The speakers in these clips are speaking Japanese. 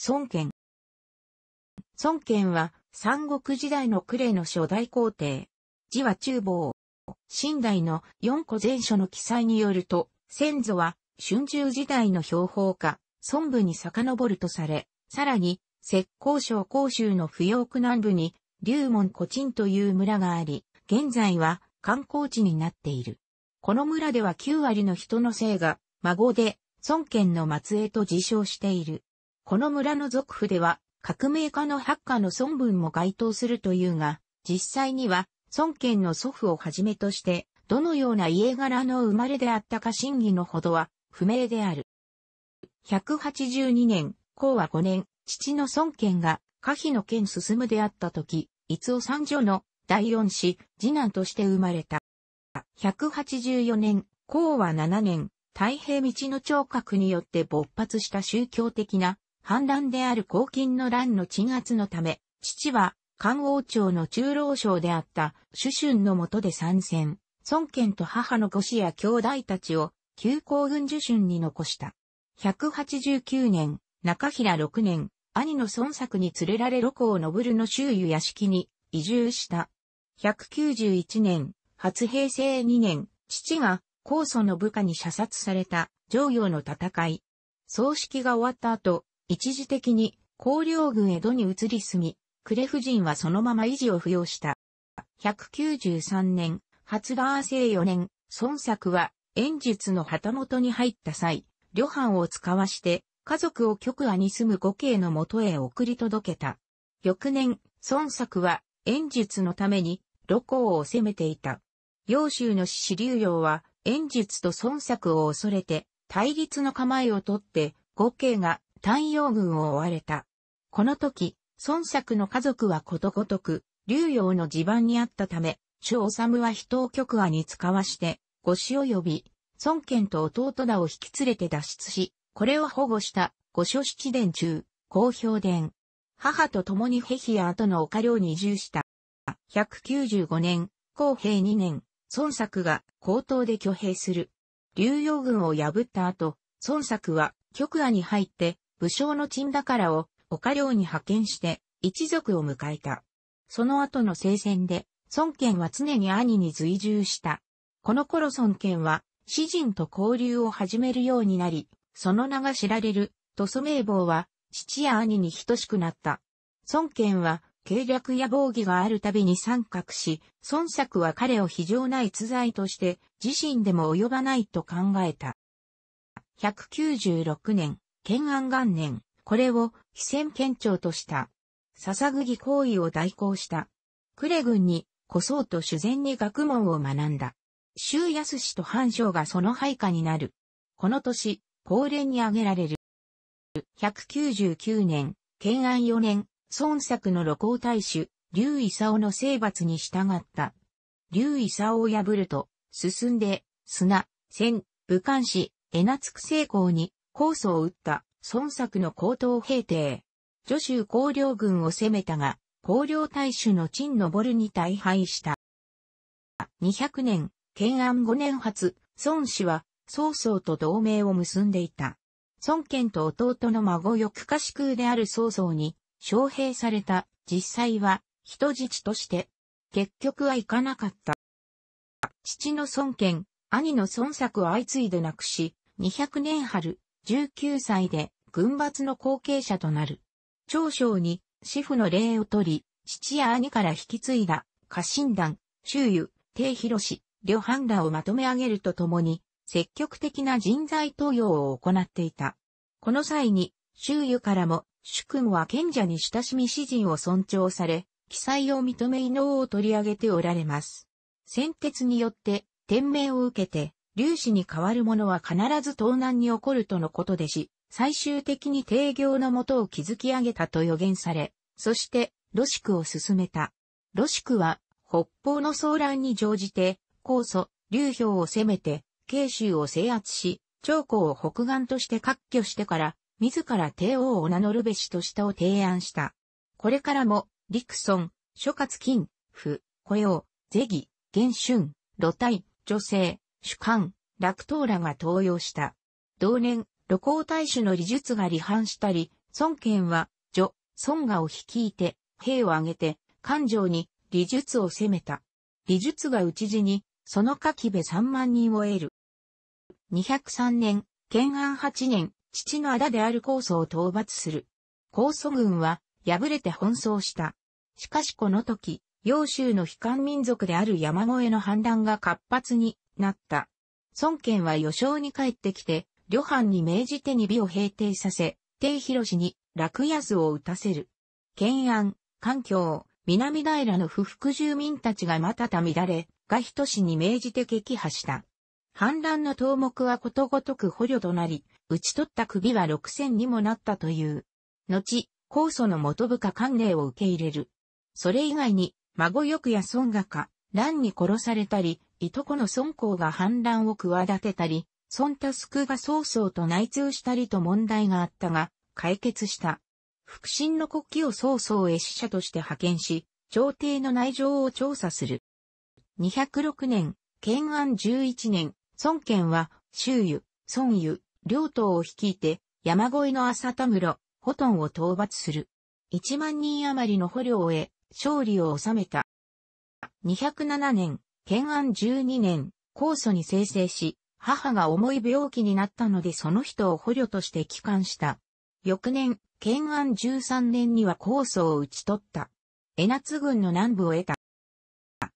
孫権。孫権は、三国時代の呉の初代皇帝。字は厨房。新代の四個前書の記載によると、先祖は、春秋時代の標本家、孫部に遡るとされ、さらに、石膏省甲州の扶養区南部に、龍門古鎮という村があり、現在は観光地になっている。この村では9割の人の姓が、孫で、孫権の末裔と自称している。この村の族譜では、革命家のハッの孫文も該当するというが、実際には、孫権の祖父をはじめとして、どのような家柄の生まれであったか真偽のほどは不明である。182年、公は5年、父の孫権が、可否の権進むであった時、伊を三女の第四子、次男として生まれた。184年、公は7年、太平道の聴覚によって勃発した宗教的な反乱である黄金の乱の鎮圧のため、父は漢王朝の中老将であった主春の下で参戦、孫権と母の五子や兄弟たちを旧皇軍受春に残した。189年、中平6年、兄の孫作に連れられ路行るの周遊屋敷に移住した。191年、初平成2年、父が高祖の部下に射殺された、上陽の戦い。葬式が終わった後、一時的に高陵軍江戸に移り住み、呉夫人はそのまま維持を付与した。193年、初川政4年、孫作は、演術の旗本に入った際、旅伴を使わして、家族を極亜に住む五兄のもとへ送り届けた。翌年、孫作は、演術のために、露光を攻めていた。陽州の志流用は、演術と孫作を恐れて、対立の構えをとって、五兄が太陽軍を追われた。この時、孫作の家族はことごとく、竜陽の地盤にあったため、主治は人を極話に使わして、御子を呼び、孫権と弟らを引き連れて脱出し、これを保護した御所七殿中、公表殿。母と共にヘヒア後の丘領に移住した。195年、公平2年、孫作が高等で挙兵する。竜陽軍を破った後、孫作は極亜に入って武将の陳宝を岡領に派遣して一族を迎えた。その後の聖戦で、孫権は常に兄に随従した。この頃孫権は、詩人と交流を始めるようになり、その名が知られる、と祖名坊は、父や兄に等しくなった。孫権は、計略や防御があるたびに参画し、孫作は彼を非常な逸材として、自身でも及ばないと考えた。196年、建安元年、これを非戦県庁とした。笹釘行為を代行した。呉軍に、古僧と修善に学問を学んだ。周安氏と藩将がその配下になる。この年、高連に挙げられる。199年、建安4年、孫作の露光大主、劉勲の征伐に従った。劉勲を破ると、進んで、砂、千、武漢市、江夏区成功に、コーを打った孫作の高等兵艇。徐州高陵軍を攻めたが、高陵大衆の陳昇に大敗した。200年、建安5年発、孫氏は、曹操と同盟を結んでいた。孫権と弟の孫よく家子空である曹操に、招聘された、実際は、人質として、結局は行かなかった。父の孫権、兄の孫作を相次いで亡くし、200年春、19歳で軍閥の後継者となる。長将に、主父の礼を取り、父や兄から引き継いだ、家臣団、周遊、帝広氏、旅藩らをまとめ上げるとともに、積極的な人材登用を行っていた。この際に、周遊からも、主君は賢者に親しみ詩人を尊重され、記載を認め異能を取り上げておられます。先鉄によって、天命を受けて、粒子に変わるものは必ず盗難に起こるとのことでし、最終的に定業のもとを築き上げたと予言され、そして、ロシクを進めた。ロシクは、北方の騒乱に乗じて、高祖、流氷を攻めて、慶州を制圧し、長江を北岸として割拠してから、自ら帝王を名乗るべしとしたを提案した。これからも、陸村、諸葛金、府、雇用、是義、元春、露体、女性、主観、楽頭らが登用した。同年、露光大使の理術が離反したり、孫権は、女、孫賀を率いて、兵を挙げて、官城に、理術を攻めた。理術が討ち死に、その柿部3万人を得る。203年、建安8年、父の仇である高祖を討伐する。高祖軍は、敗れて奔走した。しかしこの時、揚州の悲観民族である山越えの反乱が活発になった。孫権は余生に帰ってきて、旅藩に命じてに美を平定させ、帝広氏に楽安を打たせる。建安、環境、南平の不服住民たちがまたた乱れ、が人氏に命じて撃破した。反乱の頭目はことごとく捕虜となり、打ち取った首は六千にもなったという。後、高祖の元部下官令を受け入れる。それ以外に、孫よくや孫がか、乱に殺されたり、いとこの孫公が反乱を企てたり、孫タスクが曹操と内通したりと問題があったが、解決した。腹心の国旗を曹操へ使者として派遣し、朝廷の内情を調査する。206年、建安11年、孫権は、周遊、孫遊、両党を率いて、山越えの浅田室、ホトンを討伐する。1万人余りの捕虜を得、勝利を収めた。207年、建安12年、高祖に生成し、母が重い病気になったのでその人を捕虜として帰還した。翌年、建安13年には高祖を討ち取った。江夏軍の南部を得た。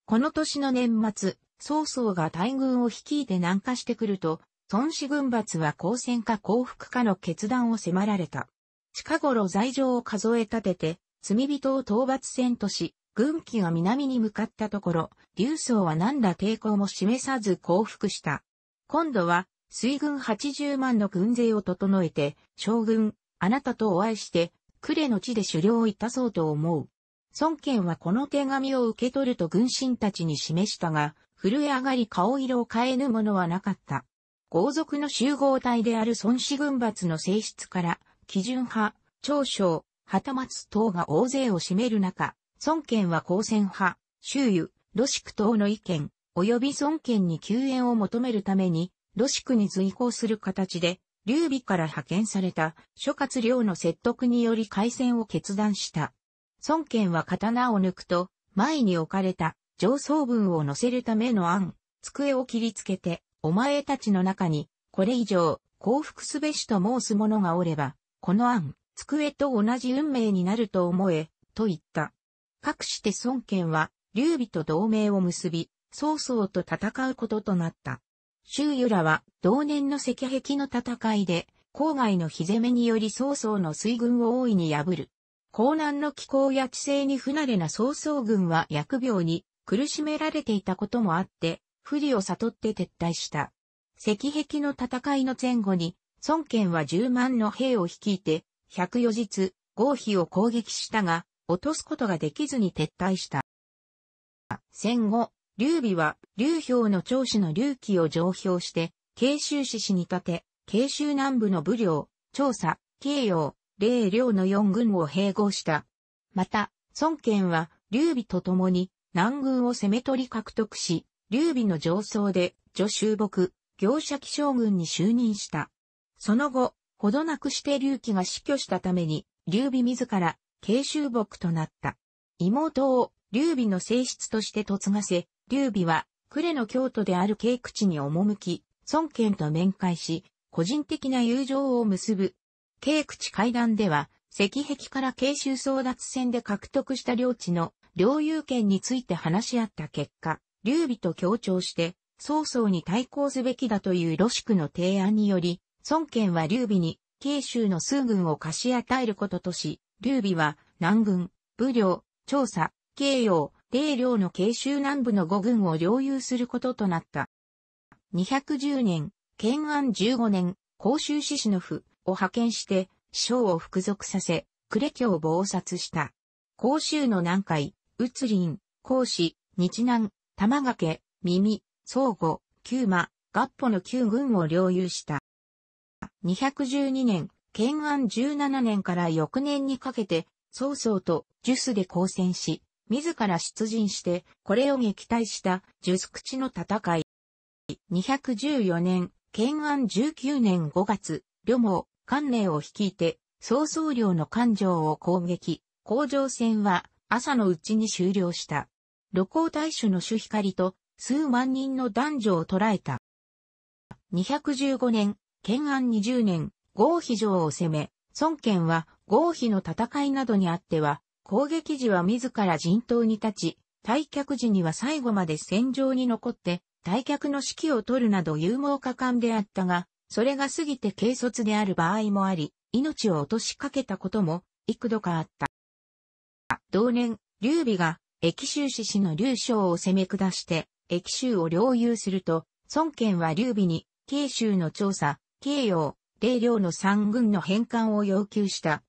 この年の年末、曹操が大軍を率いて南下してくると、孫子軍閥は交戦か降伏かの決断を迫られた。近頃罪状を数え立てて、罪人を討伐戦とし、軍機が南に向かったところ、劉宗は何ら抵抗も示さず降伏した。今度は、水軍80万の軍勢を整えて、将軍、あなたとお会いして、呉の地で狩猟をいたそうと思う。孫権はこの手紙を受け取ると軍神たちに示したが、震え上がり顔色を変えぬものはなかった。豪族の集合体である孫子軍閥の性質から、基準派、長将、旗松等が大勢を占める中、孫権は高専派、周囲、ロシク等の意見、及び尊権に救援を求めるために、ロシクに随行する形で、劉備から派遣された諸葛亮の説得により開戦を決断した。孫権は刀を抜くと、前に置かれた上層文を載せるための案、机を切りつけて、お前たちの中に、これ以上、降伏すべしと申す者がおれば、この案、机と同じ運命になると思え、と言った。かくして孫権は、劉備と同盟を結び、曹操と戦うこととなった。周由らは同年の赤壁の戦いで、郊外の火攻めにより曹操の水軍を大いに破る。江南の気候や地勢に不慣れな曹操軍は疫病に苦しめられていたこともあって、不利を悟って撤退した。赤壁の戦いの前後に、孫権は10万の兵を率いて、104日、合否を攻撃したが、落とすことができずに撤退した。戦後、劉備は、劉表の長子の劉貴を上表して、慶州市市に立て、慶州南部の武領、調査、慶陽、霊領の四軍を併合した。また、孫権は、劉備と共に、南軍を攻め取り獲得し、劉備の上層で、助州牧、行者騎将軍に就任した。その後、ほどなくして劉貴が死去したために、劉備自ら、慶州牧となった。妹を劉備の性質として嫁がせ、劉備は、呉の京都である慶口に赴き、孫権と面会し、個人的な友情を結ぶ。慶口会談では、石壁から慶州争奪戦で獲得した領地の領有権について話し合った結果、劉備と協調して、曹操に対抗すべきだというロシクの提案により、孫権は劉備に慶州の数軍を貸し与えることとし、劉備は南軍、武領、調査、慶陽、霊領の慶州南部の五軍を領有することとなった。210年、建安15年、甲州志士の府を派遣して、師匠を服属させ、呉家を謀殺した。甲州の南海、宇林、甲子、日南、玉掛け、耳、相互、九馬、合歩の九軍を領有した。212年、建安17年から翌年にかけて、曹操とジュスで交戦し、自ら出陣して、これを撃退した術口の戦い。214年、建安19年5月、旅毛、関連を率いて、曹操領の関城を攻撃、工場戦は朝のうちに終了した。旅行大衆の主光と数万人の男女を捕らえた。215年、建安20年、合肥城を攻め、孫権は合肥の戦いなどにあっては、攻撃時は自ら陣頭に立ち、退却時には最後まで戦場に残って、退却の指揮を取るなど勇猛果敢であったが、それが過ぎて軽率である場合もあり、命を落としかけたことも幾度かあった。同年、劉備が、駅州志士の劉将を攻め下して、駅州を領有すると、孫権は劉備に、慶州の調査、慶陽、霊陵の三軍の返還を要求した。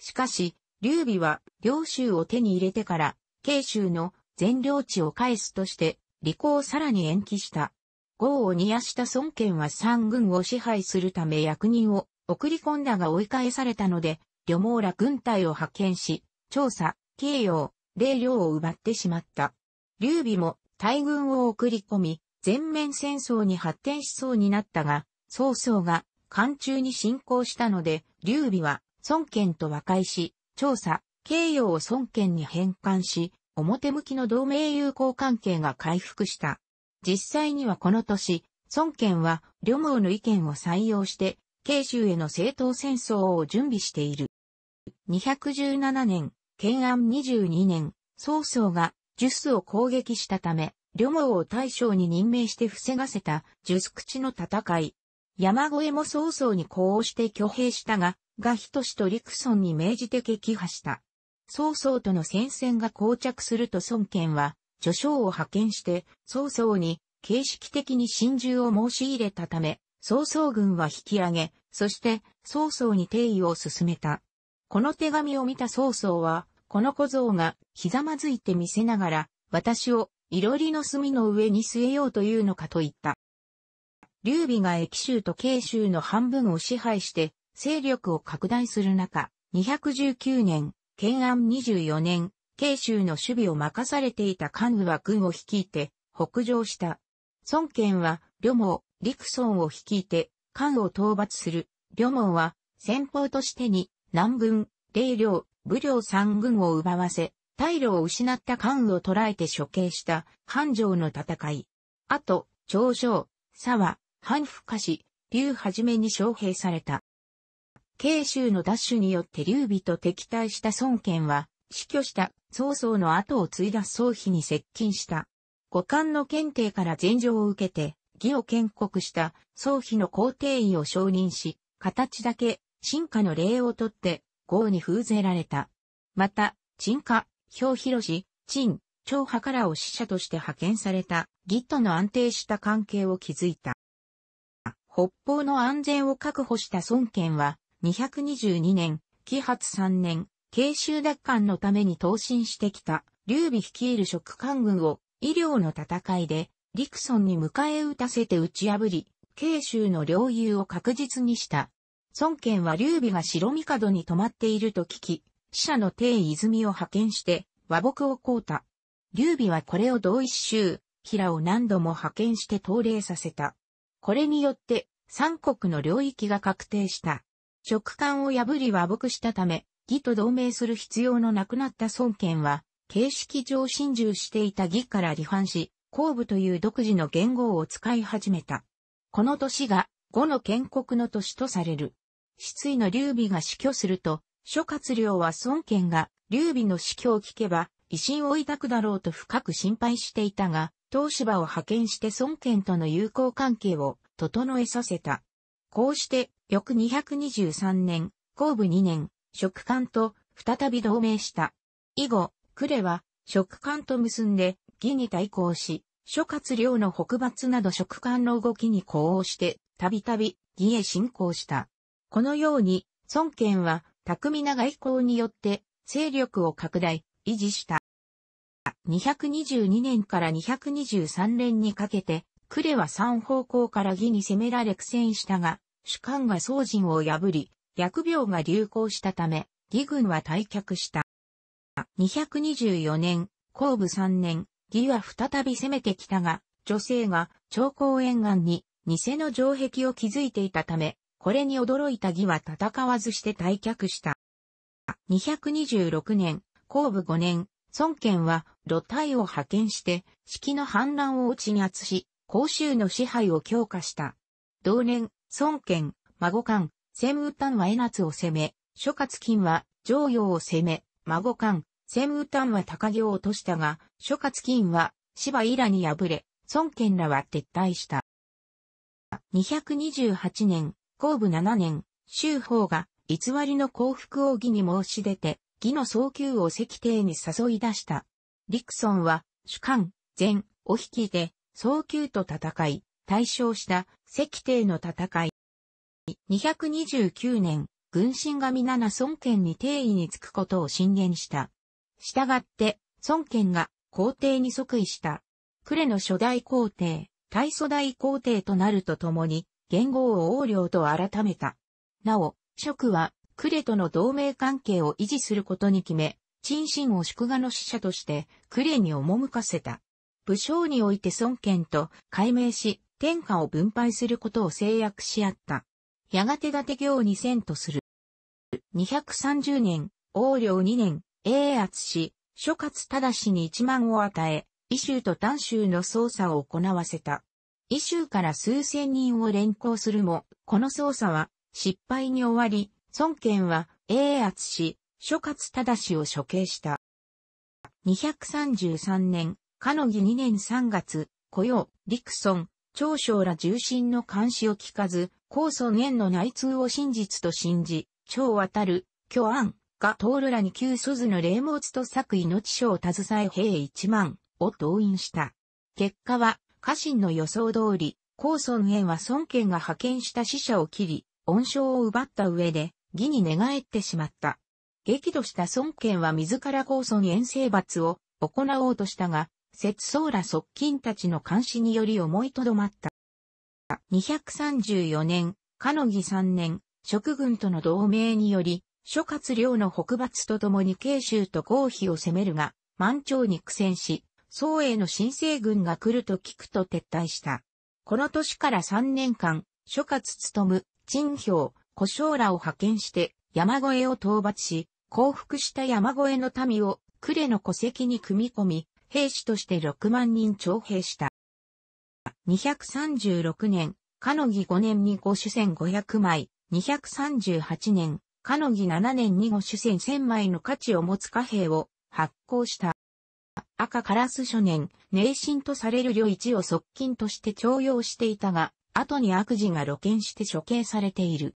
しかし、劉備は、領州を手に入れてから、慶州の全領地を返すとして、履行をさらに延期した。豪を煮やした孫権は三軍を支配するため役人を送り込んだが追い返されたので、旅網ら軍隊を派遣し、調査、慶養、霊領を奪ってしまった。劉備も大軍を送り込み、全面戦争に発展しそうになったが、曹操が漢中に侵攻したので、劉備は孫権と和解し、調査、慶用を孫権に返還し、表向きの同盟友好関係が回復した。実際にはこの年、孫権は、両毛の意見を採用して、慶州への正当戦争を準備している。217年、建安22年、曹操が、呪術スを攻撃したため、両毛を大将に任命して防がせた、呪術ス口の戦い。山越えも曹操に呼応して挙兵したが、が等しとリクソンに命じて撃破した。曹操との戦線が膠着すると孫権は、序章を派遣して、曹操に形式的に真珠を申し入れたため、曹操軍は引き上げ、そして曹操に定位を進めた。この手紙を見た曹操は、この小僧がひざまずいて見せながら、私をいろりの隅の上に据えようというのかと言った。劉備が益州と慶州の半分を支配して、勢力を拡大する中、219年、建安24年、慶州の守備を任されていた関羽は軍を率いて北上した。孫権は、呂蒙、陸孫を率いて関を討伐する。呂蒙は、先方としてに、南軍、霊領、武領三軍を奪わせ、大路を失った関羽を捕らえて処刑した繁盛の戦い。あと、長将、沢、反復化し、竜はじめに招聘された。慶州の奪取によって劉備と敵対した孫権は、死去した曹操の後を継いだ曹丕に接近した。五冠の検定から禅譲を受けて、義を建国した曹丕の皇帝位を承認し、形だけ、進化の礼をとって、豪に封ぜられた。また、陳家、表広し、陳、長派からを使者として派遣された、義との安定した関係を築いた。北方の安全を確保した孫権は、222年、紀発3年、慶州奪還のために投身してきた、劉備率いる職官軍を、医療の戦いで、陸村に迎え撃たせて打ち破り、慶州の領有を確実にした。孫権は劉備が白帝に泊まっていると聞き、死者の帝泉を派遣して、和睦をこうた。劉備はこれを同一州、平を何度も派遣して投令させた。これによって、三国の領域が確定した。食感を破り和睦したため、義と同盟する必要のなくなった孫権は、形式上心中していた義から離反し、公部という独自の言語を使い始めた。この年が、後の建国の年とされる。失意の劉備が死去すると、諸葛亮は孫権が劉備の死去を聞けば、威信を抱くだろうと深く心配していたが、東芝を派遣して孫権との友好関係を整えさせた。こうして翌223年、後部2年、食官と再び同盟した。以後、クレは食官と結んで、義に対抗し、諸葛亮の北伐など食官の動きに呼応して、たびたび義へ侵攻した。このように、孫権は巧みな外交によって勢力を拡大、維持した。222年から223年にかけて、呉は三方向から義に攻められ苦戦したが、主官が宋人を破り、疫病が流行したため、義軍は退却した。224年、後部3年、義は再び攻めてきたが、女性が長江沿岸に偽の城壁を築いていたため、これに驚いた義は戦わずして退却した。226年、後部5年、孫権は露体を派遣して、式の反乱を鎮圧し、甲州の支配を強化した。同年、孫権、孫漢、専務丹は江夏を攻め、諸葛金は上陽を攻め、孫漢、専務丹は高木を落としたが、諸葛金は芝伊らに敗れ、孫権らは撤退した。228年、後部7年、周邦が偽りの幸福を義に申し出て、義の早急を石帝に誘い出した。陸村は主官、禅、を引いて、早急と戦い、大勝した石帝の戦い。229年、軍神神七な孫権に定位につくことを進言した。したがって、孫権が皇帝に即位した。呉の初代皇帝、大祖代皇帝となるとともに、元号を王領と改めた。なお、職は、呉との同盟関係を維持することに決め、陳信を祝賀の使者として、呉に赴かせた。武将において孫権と改名し、天下を分配することを制約し合った。やがて伊達行に遷とする。230年、王領2年、英圧し、諸葛忠氏に1万を与え、異州と丹州の捜査を行わせた。異州から数千人を連行するも、この捜査は失敗に終わり、孫権は英圧し、諸葛忠氏を処刑した。233年、かのギ2年3月、雇用、陸村、長将ら重臣の監視を聞かず、高祖元の内通を真実と信じ、長渡る、巨安、が通るらに旧祖図の霊物と作命書を携え兵一万を動員した。結果は、家臣の予想通り、高尊元は孫権が派遣した死者を切り、恩賞を奪った上で、義に寝返ってしまった。激怒した孫権は自ら高尊元征伐を行おうとしたが、節操ら側近たちの監視により思いとどまった。234年、かのぎ3年、職軍との同盟により、諸葛亮の北伐とともに慶州と合肥を攻めるが、満潮に苦戦し、宋への新政軍が来ると聞くと撤退した。この年から3年間、諸葛勤、陳兵、古将らを派遣して山越えを討伐し、降伏した山越えの民を呉の戸籍に組み込み、兵士として6万人徴兵した。236年、カノギ5年に5主戦500枚、238年、カノギ7年に5主戦1000枚の価値を持つ貨幣を発行した。赤カラス初年、寧心とされる領一を側近として徴用していたが、後に悪事が露見して処刑されている。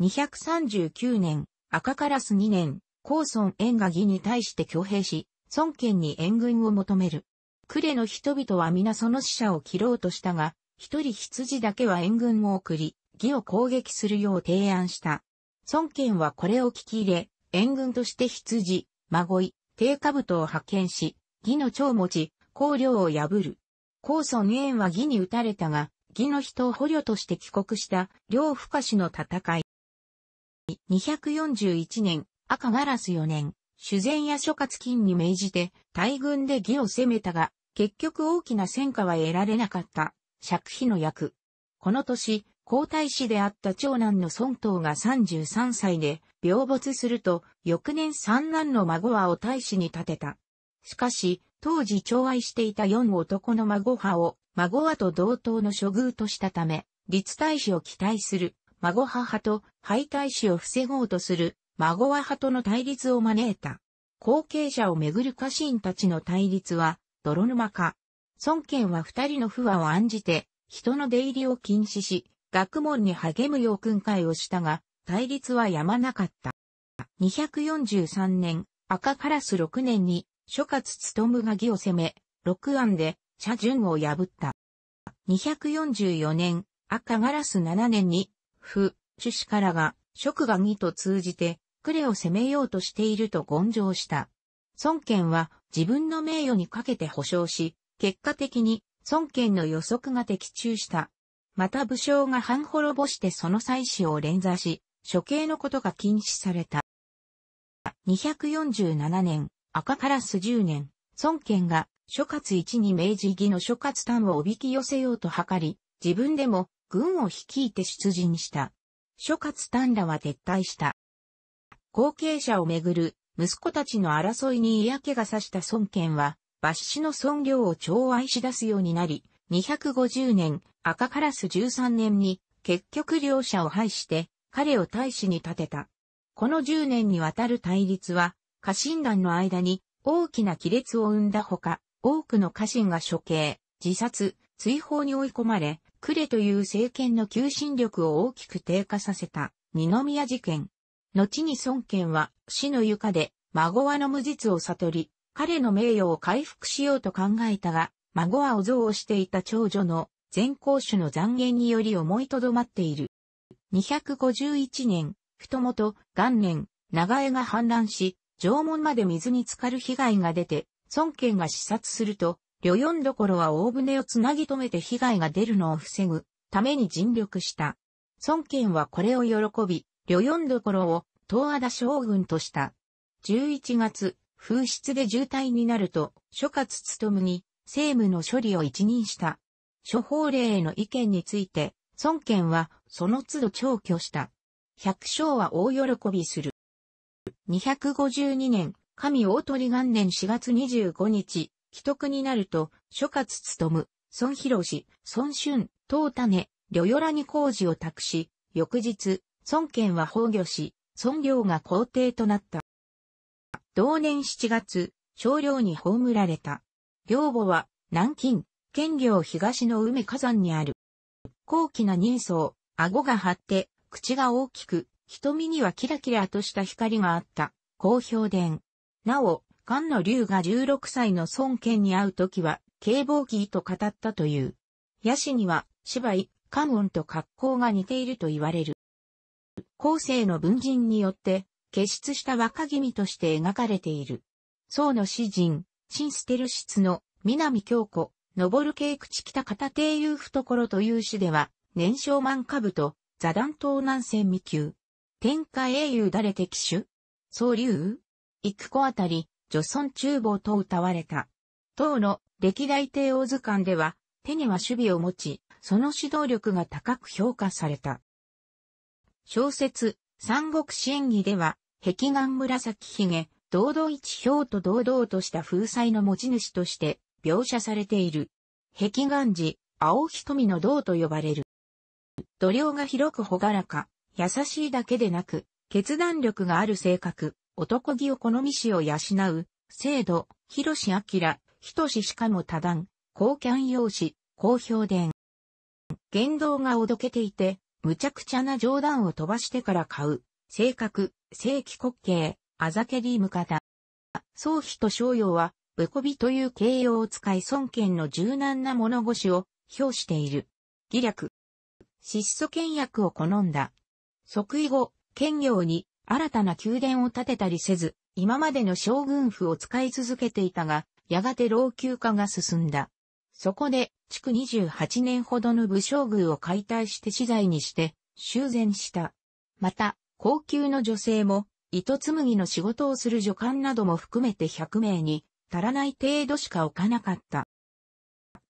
239年、赤カラス2年、高村縁が義に対して挙兵し、孫権に援軍を求める。呉の人々は皆その死者を切ろうとしたが、一人羊だけは援軍を送り、義を攻撃するよう提案した。孫権はこれを聞き入れ、援軍として羊、孫い、低下部を派遣し、義の長持ち、公領を破る。高孫縁は義に撃たれたが、義の人を捕虜として帰国した、両不可氏の戦い。241年、赤ガラス4年、修前や諸葛金に命じて大軍で義を攻めたが、結局大きな戦果は得られなかった、釈費の役。この年、皇太子であった長男の孫東が33歳で病没すると、翌年三男の孫はお太子に立てた。しかし、当時寵愛していた四男の孫派を、孫はと同等の処遇としたため、立太子を期待する、孫母派と敗退子を防ごうとする、孫は派との対立を招いた。後継者をめぐる家臣たちの対立は、泥沼化。孫権は二人の不和を案じて、人の出入りを禁止し、学問に励むよう訓戒をしたが、対立はやまなかった。243年、赤カラス6年に、諸葛勤が義を攻め、六案で、茶順を破った。244年、赤ガラス7年に、不、朱子からが、職が義と通じて、呉を攻めようとしていると言上した。孫権は自分の名誉にかけて保証し、結果的に孫権の予測が的中した。また武将が半滅ぼしてその妻子を連座し、処刑のことが禁止された。247年、赤から数10年、孫権が諸葛一に明治義の諸葛丹をおびき寄せようと図り、自分でも軍を率いて出陣した。諸葛丹らは撤退した。後継者をめぐる息子たちの争いに嫌気がさした孫権は、抜子の孫領を寵愛し出すようになり、250年、赤カラス13年に、結局両者を廃して、彼を大使に立てた。この10年にわたる対立は、家臣団の間に大きな亀裂を生んだほか、多くの家臣が処刑、自殺、追放に追い込まれ、呉という政権の求心力を大きく低下させた、二宮事件。後に孫権は死の床で孫はの無実を悟り、彼の名誉を回復しようと考えたが、孫はお像をしていた長女の前公主の残言により思いとどまっている。251年、太元、元年、長江が氾濫し、縄文まで水に浸かる被害が出て、孫権が視察すると、旅四所は大船をつなぎ止めて被害が出るのを防ぐために尽力した。孫権はこれを喜び、旅四所を東和田将軍とした。11月、風質で重体になると、諸葛務に政務の処理を一任した。諸法令への意見について、孫権はその都度調挙した。百姓は大喜びする。252年、神大鳥元年4月25日、既得になると、諸葛務、孫広氏、孫春、東種、呂与らに工事を託し、翌日、孫権は崩御し、孫領が皇帝となった。同年7月、少量に葬られた。領母は、南京、県領東の梅火山にある。高貴な人相、顎が張って、口が大きく、瞳にはキラキラとした光があった、高評伝。なお、菅野龍が16歳の孫権に会う時は、警防儀と語ったという。野氏には、芝居、カモンと格好が似ていると言われる。後世の文人によって、傑出した若君として描かれている。宋の詩人、辛捨る室の、南京子、登渓口北片定遊懐という詩では、年少万下部と、座談東南線未休。天下英雄誰敵主総龍幾子あたり、女尊厨房と歌われた。唐の歴代帝王図鑑では、手には守備を持ち、その指導力が高く評価された。小説、三国志演義では、壁岩紫髭、堂々一表と堂々とした風采の持ち主として描写されている。壁岩寺、青瞳の銅と呼ばれる。度量が広くほがらか、優しいだけでなく、決断力がある性格、男気を好みしを養う、制度、広し明、人ししかも多段、高キャン用紙、高評伝。言動がおどけていて、むちゃくちゃな冗談を飛ばしてから買う、性格、正規滑稽、あざけり向方。宗妃と商用は、ぶこびという形容を使い尊権の柔軟な物腰を表している。義略。質素倹約を好んだ。即位後、兼業に新たな宮殿を建てたりせず、今までの将軍府を使い続けていたが、やがて老朽化が進んだ。そこで、築28年ほどの武将宮を解体して資材にして修繕した。また、高級の女性も、糸紡ぎの仕事をする女官なども含めて100名に足らない程度しか置かなかった。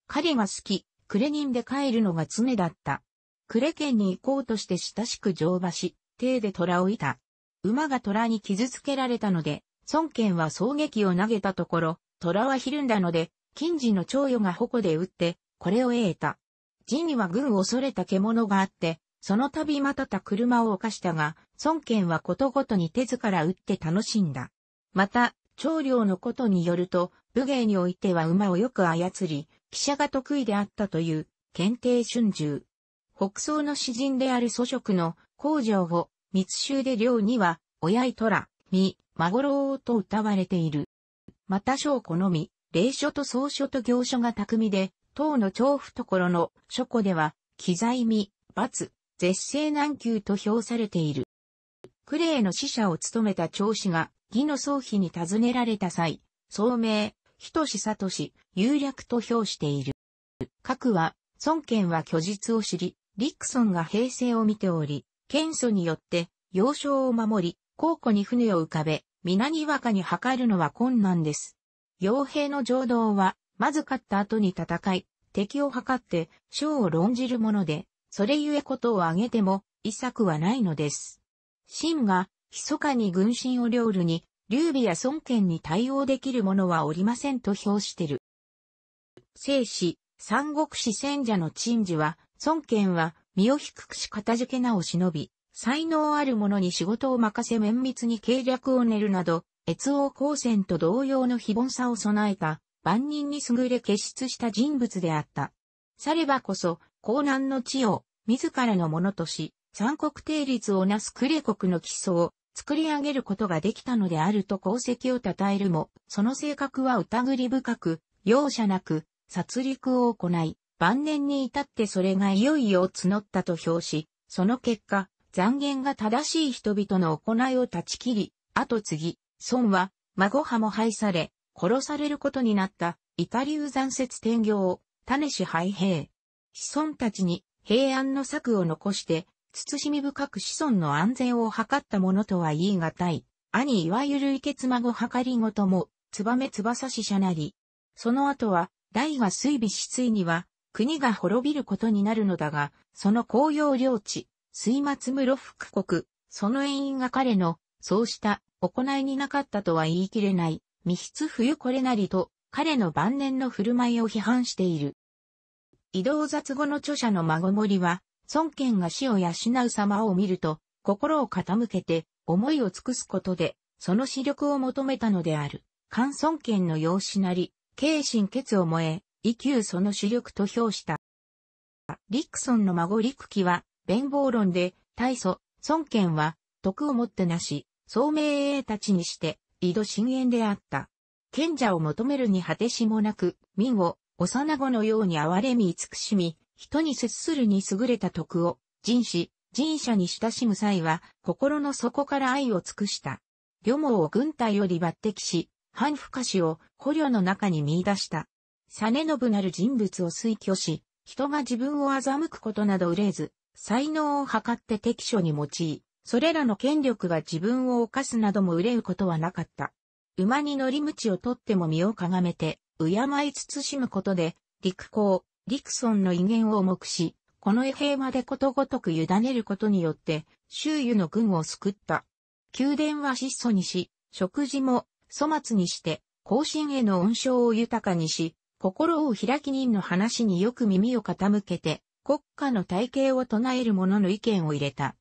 彼が好き、暮人で帰るのが常だった。暮れ県に行こうとして親しく乗馬し、手で虎をいた。馬が虎に傷つけられたので、孫権は衝撃を投げたところ、虎はひるんだので、近時の長与が矛で撃って、これを得た。仁には軍を恐れた獣があって、その度またた車を犯したが、孫権はことごとに手図から打って楽しんだ。また、長領のことによると、武芸においては馬をよく操り、汽車が得意であったという、検定春秋。北宋の詩人である祖職の工場を密集で領には、親い虎、み、孫ろうと歌われている。また章好み、霊書と草書と行書が巧みで、唐の調布所の書庫では、刻味、罰、絶世難求と評されている。クレイの使者を務めた長子が、義の宗妃に尋ねられた際、聡明、人志聡、有略と評している。各は、孫権は虚実を知り、リクソンが平成を見ており、謙祖によって、要衝を守り、高庫に船を浮かべ、皆にわかに測るのは困難です。傭兵の浄土は、まず勝った後に戦い、敵を図って賞を論じるもので、それゆえことを挙げても、遺作はないのです。秦が、密かに軍心を領るに、劉備や孫権に対応できる者はおりませんと評してる。聖史、三国史戦者の陳事は、孫権は、身を低くし片付けなお忍び、才能ある者に仕事を任せ綿密に計略を練るなど、越王高専と同様の非凡さを備えた万人に優れ傑出した人物であった。さればこそ、江南の地を自らのものとし、三国定律をなす呉国の基礎を作り上げることができたのであると功績を称えるも、その性格は疑り深く、容赦なく、殺戮を行い、晩年に至ってそれがいよいよ募ったと評し、その結果、残言が正しい人々の行いを断ち切り、後継ぎ、孫は、孫派も廃され、殺されることになったイタリウ残雪天行、種子廃兵。子孫たちに平安の策を残して、慎み深く子孫の安全を図ったものとは言い難い。兄いわゆる池妻ごはかりごとも、燕翼死者なり。その後は、大が水備しついには、国が滅びることになるのだが、その公用領地、水末室福国、その縁因が彼の、そうした行いになかったとは言い切れない。密室冬これなりと、彼の晩年の振る舞いを批判している。移動雑語の著者の孫森は、孫権が死を養う様を見ると、心を傾けて、思いを尽くすことで、その視力を求めたのである。菅孫権の養子なり、慶心血を燃え、意旧その主力と評した。リクソンの孫陸機は、弁護論で、大祖、孫権は、徳をもってなし、聡明英たちにして、井戸深淵であった。賢者を求めるに果てしもなく、民を、幼子のように憐れみ慈しみ、人に接するに優れた徳を、人士、人者に親しむ際は、心の底から愛を尽くした。旅網を軍隊より抜擢し、反不可視を捕虜の中に見出した。のぶなる人物を推挙し、人が自分を欺くことなど憂えず、才能を図って適所に用い、それらの権力が自分を犯すなども憂うことはなかった。馬に乗り口を取っても身をかがめて、敬い慎むことで、陸公、陸村の威厳を重くし、この衛兵までことごとく委ねることによって、周囲の軍を救った。宮殿は質素にし、食事も粗末にして、後進への恩賞を豊かにし、心を開き人の話によく耳を傾けて、国家の体系を唱える者の意見を入れた。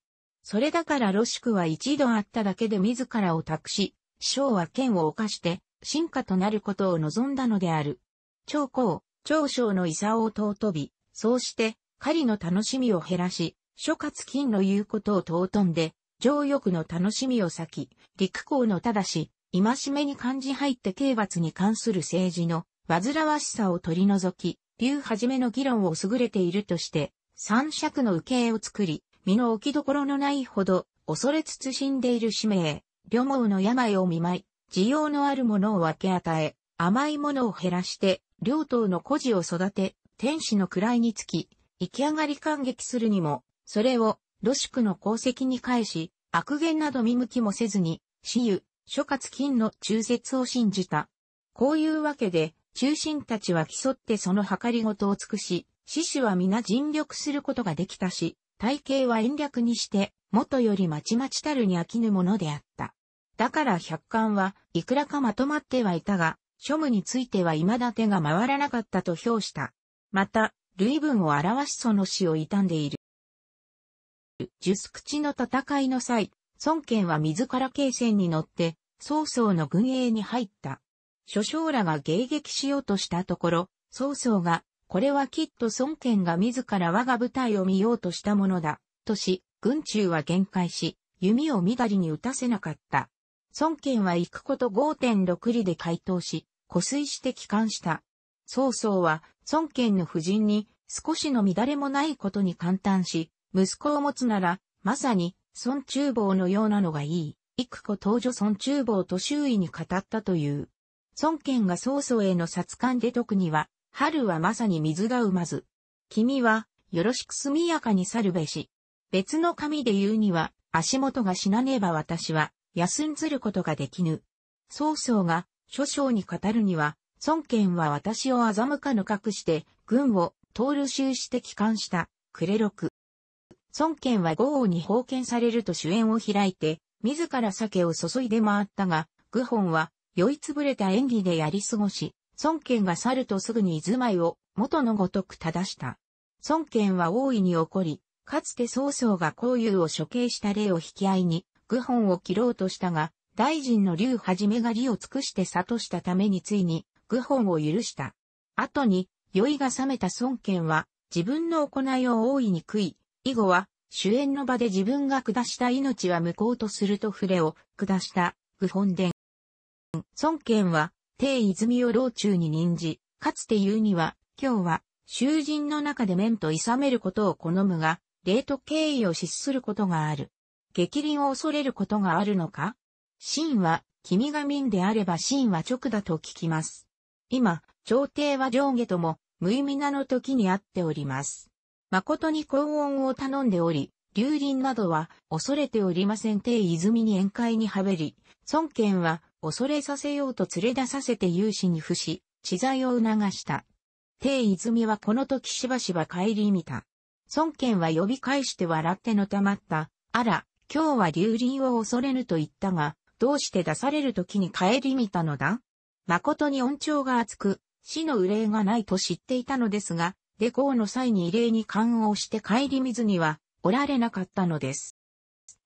それだからロシクは一度会っただけで自らを託し、匠は剣を犯して、進化となることを望んだのである。長江、長将の伊産を尊び、そうして、狩りの楽しみを減らし、諸葛金の言うことを尊んで、情欲の楽しみを避き、陸公の正し、今しめに漢字入って刑罰に関する政治の、煩わしさを取り除き、竜はじめの議論を優れているとして、三尺の受け絵を作り、身の置き所のないほど、恐れつつ死んでいる使命、旅毛の病を見舞い、需要のあるものを分け与え、甘いものを減らして、両党の孤児を育て、天使の位につき、生き上がり感激するにも、それを、露宿の功績に返し、悪言など見向きもせずに、死ゆ、諸葛金の中絶を信じた。こういうわけで、中心たちは競ってその計りごとを尽くし、死死は皆尽力することができたし、体系は延略にして、元よりまちまちたるに飽きぬものであった。だから百貫はいくらかまとまってはいたが、庶務については未だ手が回らなかったと評した。また、類文を表しその死を悼んでいる。術口の戦いの際、孫権は自ら慶戦に乗って、曹操の軍営に入った。諸将らが迎撃しようとしたところ、曹操がこれはきっと孫権が自ら我が部隊を見ようとしたものだ、とし、軍中は限界し、弓を乱りに打たせなかった。孫権は行くこと5.6里で回答し、湖水して帰還した。曹操は、孫権の夫人に少しの乱れもないことに感嘆し、息子を持つなら、まさに、孫中坊のようなのがいい、幾子当初孫中坊と周囲に語ったという。孫権が曹操への殺官で特には、春はまさに水が生まず。君は、よろしく速やかに去るべし。別の紙で言うには、足元が死なねば私は、休んずることができぬ。曹操が、諸将に語るには、孫権は私を欺かぬ隠して、軍を、通る衆して帰還した、くれろく。孫権は豪王に封建されると主演を開いて、自ら酒を注いで回ったが、愚本は、酔いつぶれた演技でやり過ごし、孫権が去るとすぐに居住まいを元のごとく正した。孫権は大いに怒り、かつて曹操が交友を処刑した例を引き合いに、愚本を切ろうとしたが、大臣の劉はじめが利を尽くして悟したためについに、愚本を許した。後に、酔いが覚めた孫権は、自分の行いを大いに悔い、以後は、主演の場で自分が下した命は無効とすると触れを下した、愚本伝。孫権は、帝泉を老中に任じ、かつて言うには、今日は、囚人の中で面と諌めることを好むが、礼と敬意を失することがある。激凛を恐れることがあるのか真は、君が民であれば真は直だと聞きます。今、朝廷は上下とも、無意味なの時にあっております。誠に幸運を頼んでおり、竜林などは恐れておりません。帝泉に宴会にはべり、孫権は恐れさせようと連れ出させて勇士に伏し、知財を促した。帝泉はこの時しばしば帰り見た。孫権は呼び返して笑ってのたまった。あら、今日は竜林を恐れぬと言ったが、どうして出される時に帰り見たのだ誠に恩寵が厚く、死の憂いがないと知っていたのですが、下校の際に異例に勘をして帰り見ずには、おられなかったのです。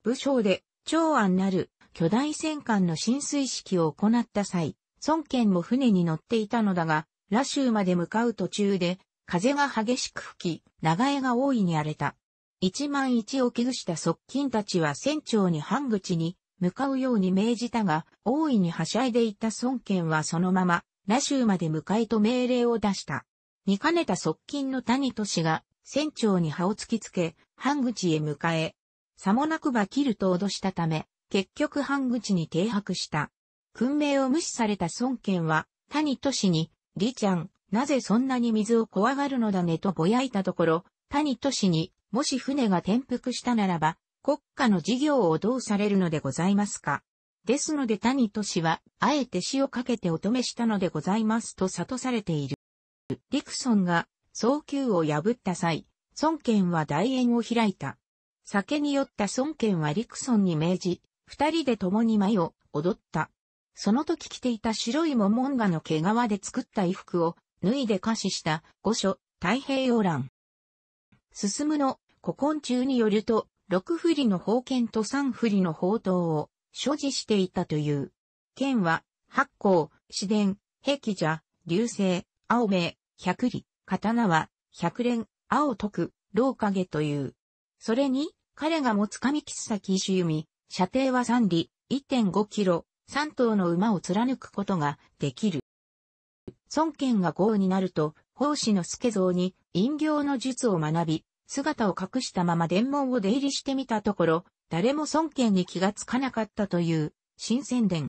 武将で、長安なる、巨大戦艦の浸水式を行った際、孫権も船に乗っていたのだが、羅州まで向かう途中で、風が激しく吹き、長江が大いに荒れた。一万一を危惧した側近たちは船長に半口に向かうように命じたが、大いにはしゃいでいた孫権はそのまま、羅州まで向かいと命令を出した。見かねた側近の谷都氏が、船長に葉を突きつけ、半口へ迎え、さもなくば切ると脅したため、結局半口に停泊した。訓命を無視された孫権は、谷都市に、李ちゃん、なぜそんなに水を怖がるのだねとぼやいたところ、谷都市に、もし船が転覆したならば、国家の事業をどうされるのでございますか。ですので谷都市は、あえて死をかけてお止めしたのでございますと悟されている。陸村クソンが、早急を破った際、孫権は大宴を開いた。酒に酔った孫権はリクソンに命じ、二人で共に舞を踊った。その時着ていた白いモモンガの毛皮で作った衣服を脱いで歌詞した五所太平洋欄。進むの古今中によると、六振りの宝剣と三振りの宝刀を所持していたという。剣は、八甲、四平気蛇、流星、青目、百里、刀は、百連、青徳、老影という。それに、彼が持つ神喫茶騎弓、射程は3里、1.5キロ、3頭の馬を貫くことができる。孫権が豪になると、奉仕の助像に陰行の術を学び、姿を隠したまま伝門を出入りしてみたところ、誰も孫権に気がつかなかったという新宣伝。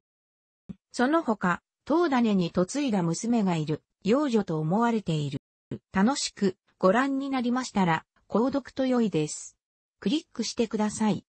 その他、東種に嫁いだ娘がいる、幼女と思われている。楽しくご覧になりましたら、購読と良いです。クリックしてください。